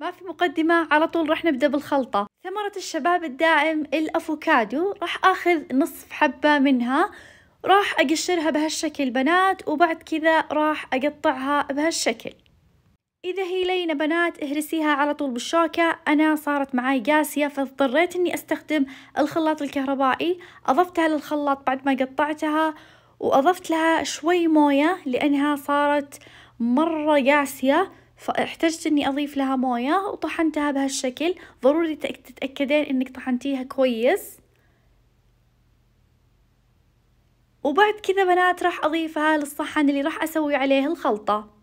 ما في مقدمة على طول راح نبدأ بالخلطة ثمرة الشباب الدائم الأفوكادو راح أخذ نصف حبة منها راح أقشرها بهالشكل بنات وبعد كذا راح أقطعها بهالشكل إذا هي لينة بنات اهرسيها على طول بالشوكة أنا صارت معاي قاسية فاضطريت أني أستخدم الخلاط الكهربائي أضفتها للخلاط بعد ما قطعتها وأضفت لها شوي موية لأنها صارت مرة قاسية فاحتجت اني اضيف لها موية وطحنتها بهالشكل ضروري تتأكدين انك طحنتيها كويس وبعد كذا بنات راح اضيفها للصحن اللي راح اسوي عليه الخلطة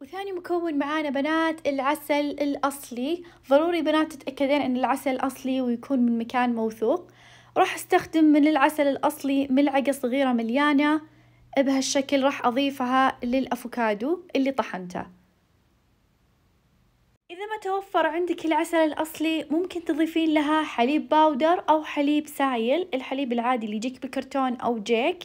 وثاني مكون معانا بنات العسل الأصلي ضروري بنات تتأكدين أن العسل أصلي ويكون من مكان موثوق راح استخدم من العسل الأصلي ملعقة صغيرة مليانة بهالشكل راح أضيفها للأفوكادو اللي طحنته إذا ما توفر عندك العسل الأصلي ممكن تضيفين لها حليب باودر أو حليب سايل الحليب العادي اللي يجيك بكرتون أو جيك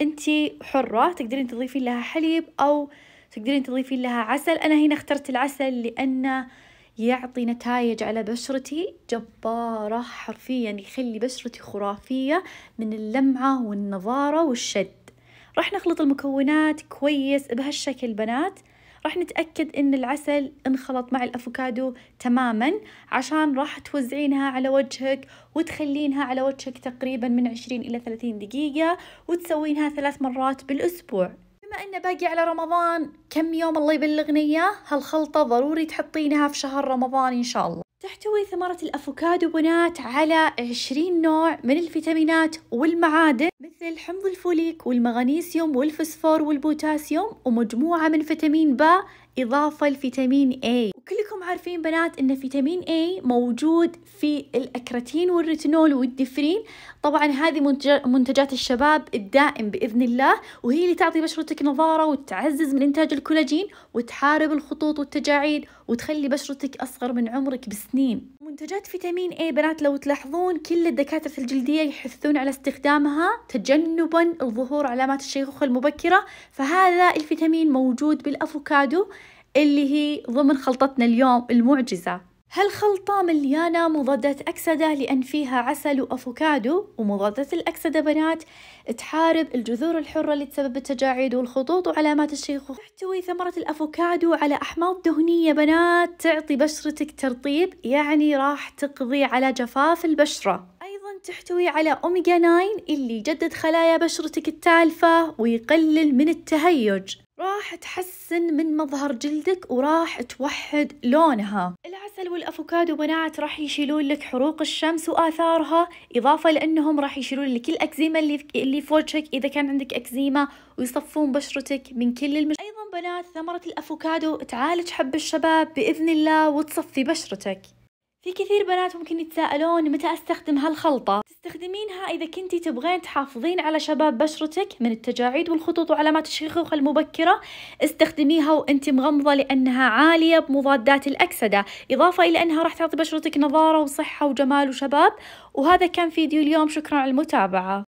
انتي حرة تقدرين تضيفين لها حليب أو تقدرين تضيفين لها عسل أنا هنا اخترت العسل لأنه يعطي نتائج على بشرتي جبارة حرفيا يخلي بشرتي خرافية من اللمعة والنظارة والشد راح نخلط المكونات كويس بهالشكل بنات راح نتأكد إن العسل انخلط مع الأفوكادو تماما عشان راح توزعينها على وجهك وتخلينها على وجهك تقريبا من 20 إلى 30 دقيقة وتسوينها ثلاث مرات بالأسبوع بما أنه باقي على رمضان كم يوم الله يبلغني إياه هالخلطة ضروري تحطينها في شهر رمضان إن شاء الله تحتوي ثمرة الأفوكادو بنات على 20 نوع من الفيتامينات والمعادن مثل حمض الفوليك والمغنيسيوم والفسفور والبوتاسيوم ومجموعة من فيتامين با إضافة لفيتامين A عارفين بنات ان فيتامين اي موجود في الاكراتين والريتينول والدفرين طبعا هذه منتجات الشباب الدائم باذن الله وهي اللي تعطي بشرتك نظاره وتعزز من انتاج الكولاجين وتحارب الخطوط والتجاعيد وتخلي بشرتك اصغر من عمرك بسنين منتجات فيتامين اي بنات لو تلاحظون كل الدكاترة الجلدية يحثون على استخدامها تجنبا الظهور علامات الشيخوخة المبكرة فهذا الفيتامين موجود بالأفوكادو اللي هي ضمن خلطتنا اليوم المعجزة هالخلطة مليانة مضادات أكسدة لأن فيها عسل وأفوكادو ومضادات الأكسدة بنات تحارب الجذور الحرة اللي تسبب التجاعيد والخطوط وعلامات الشيخوخة تحتوي ثمرة الأفوكادو على أحماض دهنية بنات تعطي بشرتك ترطيب يعني راح تقضي على جفاف البشرة تحتوي على أوميجا 9 اللي يجدد خلايا بشرتك التالفة ويقلل من التهيج راح تحسن من مظهر جلدك وراح توحد لونها العسل والأفوكادو بنات راح يشيلون لك حروق الشمس وآثارها إضافة لأنهم راح يشيلون لك الأكزيما اللي اللي في وجهك إذا كان عندك أكزيما ويصفون بشرتك من كل المش... أيضا بنات ثمرة الأفوكادو تعالج حب الشباب بإذن الله وتصفي بشرتك في كثير بنات ممكن يتساءلون متى استخدم هالخلطة تستخدمينها اذا كنتي تبغين تحافظين على شباب بشرتك من التجاعيد والخطوط وعلامات الشيخوخة المبكرة استخدميها وانت مغمضة لانها عالية بمضادات الاكسدة اضافة الى انها راح تعطي بشرتك نظارة وصحة وجمال وشباب وهذا كان فيديو اليوم شكرا على المتابعة